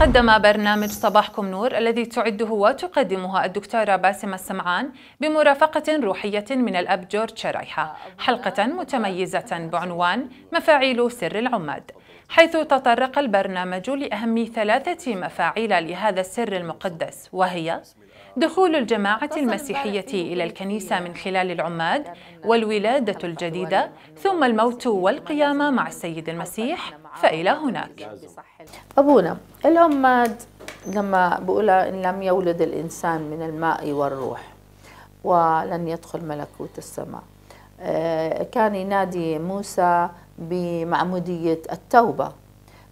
قدم برنامج صباحكم نور الذي تعده وتقدمها الدكتورة باسمة السمعان بمرافقة روحية من الأب جورج شريحة حلقة متميزة بعنوان مفاعيل سر العماد حيث تطرق البرنامج لأهم ثلاثة مفاعيل لهذا السر المقدس وهي دخول الجماعة المسيحية إلى الكنيسة من خلال العماد والولادة الجديدة ثم الموت والقيامة مع السيد المسيح فإلى آه، هناك أبونا العماد لما بقول إن لم يولد الإنسان من الماء والروح ولن يدخل ملكوت السماء آه، كان ينادي موسى بمعمودية التوبة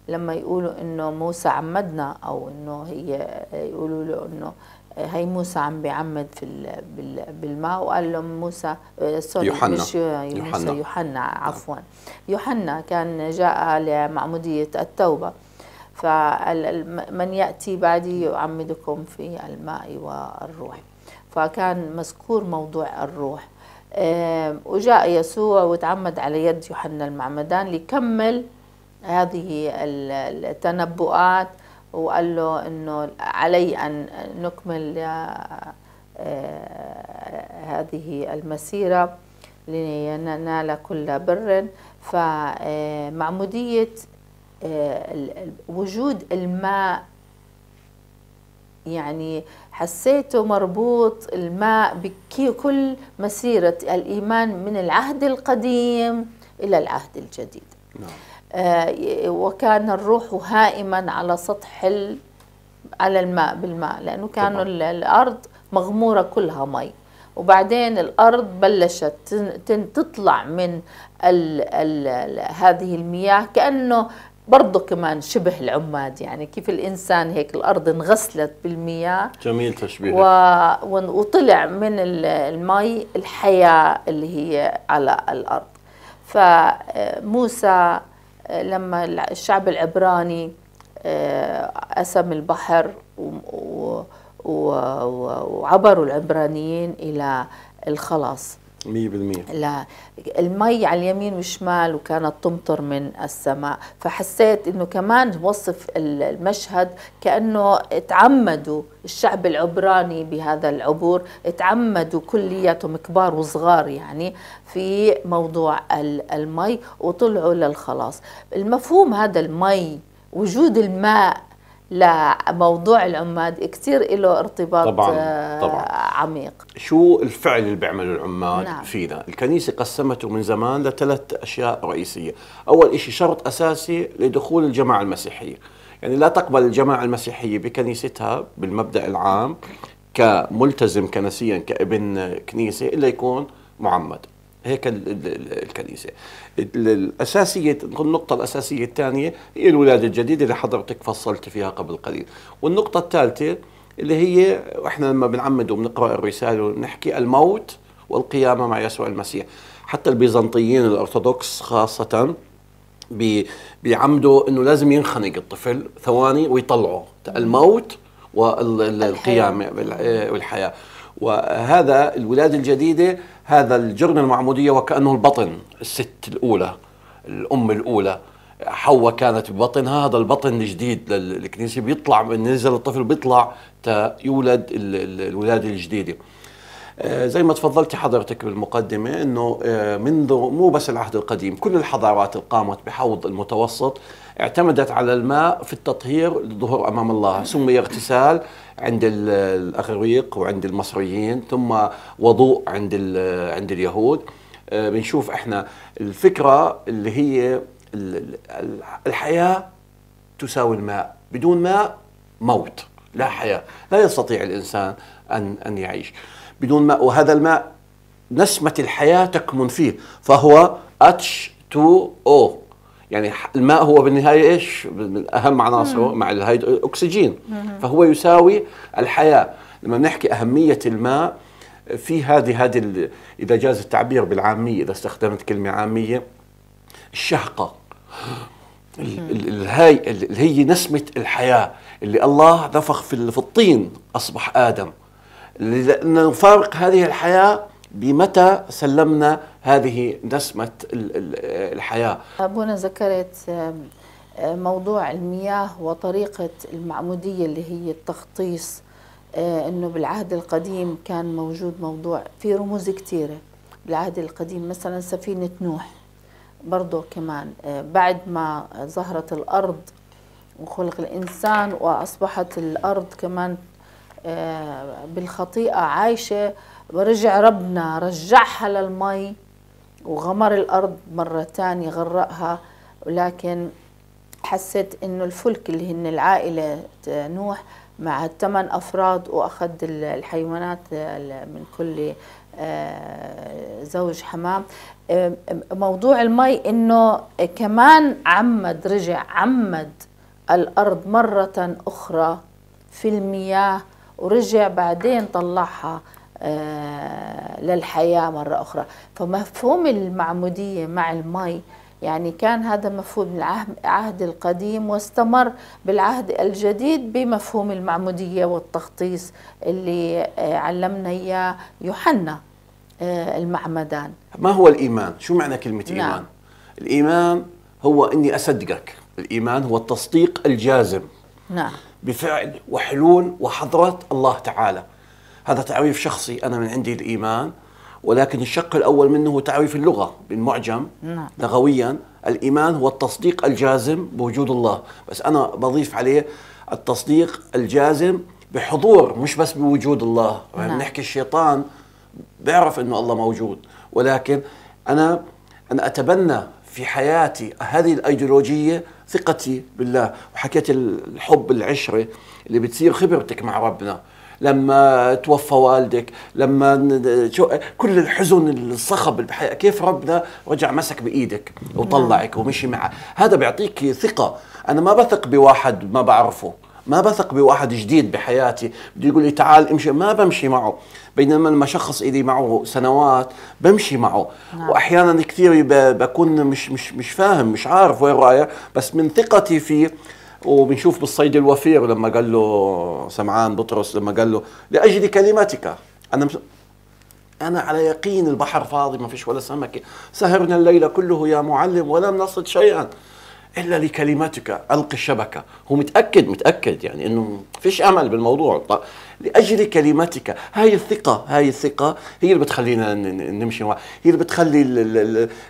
لما يقولوا انه موسى عمدنا او انه هي يقولوا له انه هي موسى عم بيعمد في بالماء وقال له موسى سوري آه، يوحنا مش يوحنا يوحنا نعم. عفوا يوحنا كان جاء لمعمودية التوبة فمن يأتي بعدي يعمدكم في الماء والروح فكان مذكور موضوع الروح آه، وجاء يسوع وتعمد على يد يوحنا المعمدان ليكمل هذه التنبؤات وقال له انه علي ان نكمل آه، آه، هذه المسيره لننال كل بر فمعموديه آه، وجود الماء يعني حسيته مربوط الماء بكل مسيرة الإيمان من العهد القديم إلى العهد الجديد نعم. آه، وكان الروح هائما على سطح على الماء بالماء لانه كانوا الارض مغموره كلها مي وبعدين الارض بلشت تطلع من ال ال هذه المياه كانه برضه كمان شبه العماد يعني كيف الانسان هيك الارض انغسلت بالمياه جميل تشبيه و... وطلع من المي الحياه اللي هي على الارض فموسى آه، لما الشعب العبراني قسم آه، البحر وعبروا العبرانيين إلى الخلاص 100% لا المي على اليمين والشمال وكانت تمطر من السماء فحسيت انه كمان وصف المشهد كانه تعمدوا الشعب العبراني بهذا العبور تعمدوا كلياتهم كبار وصغار يعني في موضوع المي وطلعوا للخلاص المفهوم هذا المي وجود الماء لموضوع العماد كثير له ارتباط طبعا آه، طبعا عميق شو الفعل اللي بيعمله العماد نعم. فينا الكنيسه قسمته من زمان لثلاث اشياء رئيسيه اول شيء شرط اساسي لدخول الجماعه المسيحيه يعني لا تقبل الجماعه المسيحيه بكنيستها بالمبدا العام كملتزم كنسيا كابن كنيسه الا يكون معمد هيك الكنيسه الاساسيه النقطه الاساسيه الثانيه هي الولاده الجديده اللي حضرتك فصلت فيها قبل قليل والنقطه الثالثه اللي هي احنا لما بنعمد وبنقرا الرساله ونحكي الموت والقيامه مع يسوع المسيح حتى البيزنطيين الارثوذكس خاصه بيعمدوا انه لازم ينخنق الطفل ثواني ويطلعه الموت والقيامه والحياه وهذا الولادة الجديدة هذا الجرن المعمودية وكأنه البطن الست الأولى الأم الأولى حواء كانت ببطنها هذا البطن الجديد للكنيسة بيطلع نزل الطفل بيطلع تيولد الولادة الجديدة آه، زي ما تفضلتي حضرتك بالمقدمة أنه آه، منذ مو بس العهد القديم كل الحضارات القامت قامت بحوض المتوسط اعتمدت على الماء في التطهير للظهور أمام الله سمي اغتسال عند الأغريق وعند المصريين ثم وضوء عند, عند اليهود آه، بنشوف احنا الفكرة اللي هي الحياة تساوي الماء بدون ماء موت لا حياة لا يستطيع الإنسان أن أن يعيش بدون ماء وهذا الماء نسمة الحياة تكمن فيه فهو H2O يعني الماء هو بالنهاية إيش من أهم عناصره مع الأكسجين فهو يساوي الحياة لما بنحكي أهمية الماء في هذه هذه إذا جاز التعبير بالعامية إذا استخدمت كلمة عامية الشهقة اللي هي نسمة الحياة اللي الله نفخ في الطين أصبح آدم لأن نفارق هذه الحياة بمتى سلمنا هذه نسمة الحياة أبونا ذكرت موضوع المياه وطريقة المعمودية اللي هي التخطيص آه، أنه بالعهد القديم كان موجود موضوع في رموز كثيرة بالعهد القديم مثلا سفينة نوح برضه كمان آه، بعد ما ظهرت الأرض وخلق الإنسان وأصبحت الأرض كمان آه، بالخطيئة عايشة ورجع ربنا رجعها للمي وغمر الأرض مرة تانية غرقها ولكن حست إنه الفلك اللي هن العائلة نوح مع الثمان أفراد وأخذ الحيوانات من كل آه، زوج حمام آه، موضوع المي إنه كمان عمد رجع عمد الأرض مرة أخرى في المياه ورجع بعدين طلعها آه، للحياة مرة أخرى فمفهوم المعمودية مع المي يعني كان هذا مفهوم العهد القديم واستمر بالعهد الجديد بمفهوم المعمودية والتخطيص اللي آه، علمنا إياه يوحنا آه، المعمدان ما هو الإيمان؟ شو معنى كلمة نعم. إيمان؟ الإيمان هو أني أصدقك الإيمان هو التصديق الجازم نعم بفعل وحلول وحضرة الله تعالى هذا تعريف شخصي أنا من عندي الإيمان ولكن الشق الأول منه هو تعريف اللغة بالمعجم نعم. لغويا الإيمان هو التصديق الجازم بوجود الله بس أنا بضيف عليه التصديق الجازم بحضور مش بس بوجود الله يعني نعم. نحكي الشيطان بيعرف أنه الله موجود ولكن أنا أنا أتبنى في حياتي هذه الأيديولوجية ثقتي بالله وحكيت الحب العشره اللي بتصير خبرتك مع ربنا لما توفى والدك لما كل الحزن الصخب الحياة كيف ربنا رجع مسك بايدك وطلعك نعم. ومشي معك هذا بيعطيك ثقه انا ما بثق بواحد ما بعرفه ما بثق بواحد جديد بحياتي بده يقول لي تعال امشي ما بمشي معه بينما لما شخص إلي معه سنوات بمشي معه نعم. وأحيانا كثير بكون مش مش مش فاهم مش عارف وين رايح بس من ثقتي فيه وبنشوف بالصيد الوفير لما قال له سمعان بطرس لما قال له لأجل كلمتك أنا أنا على يقين البحر فاضي ما فيش ولا سمكة سهرنا الليل كله يا معلم ولم نصل شيئا الا لكلمتك القي الشبكه هو متاكد متاكد يعني انه فيش امل بالموضوع طيب، لاجل كلمتك هاي الثقه هاي الثقه هي اللي بتخلينا نمشي هي اللي بتخلي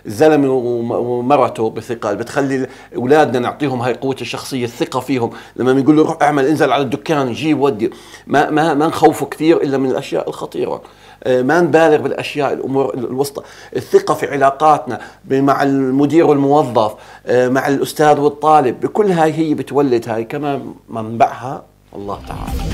الزلمه ومرته بثقه اللي بتخلي اولادنا نعطيهم هاي قوه الشخصيه الثقه فيهم لما بنقول له روح اعمل انزل على الدكان جيب ودي ما ما ما نخوفه كثير الا من الاشياء الخطيره آه، ما نبالغ بالاشياء الامور الوسطى الثقه في علاقاتنا مع المدير والموظف آه، مع الاستاذ والطالب بكل هاي هي بتولد هاي كما منبعها الله تعالى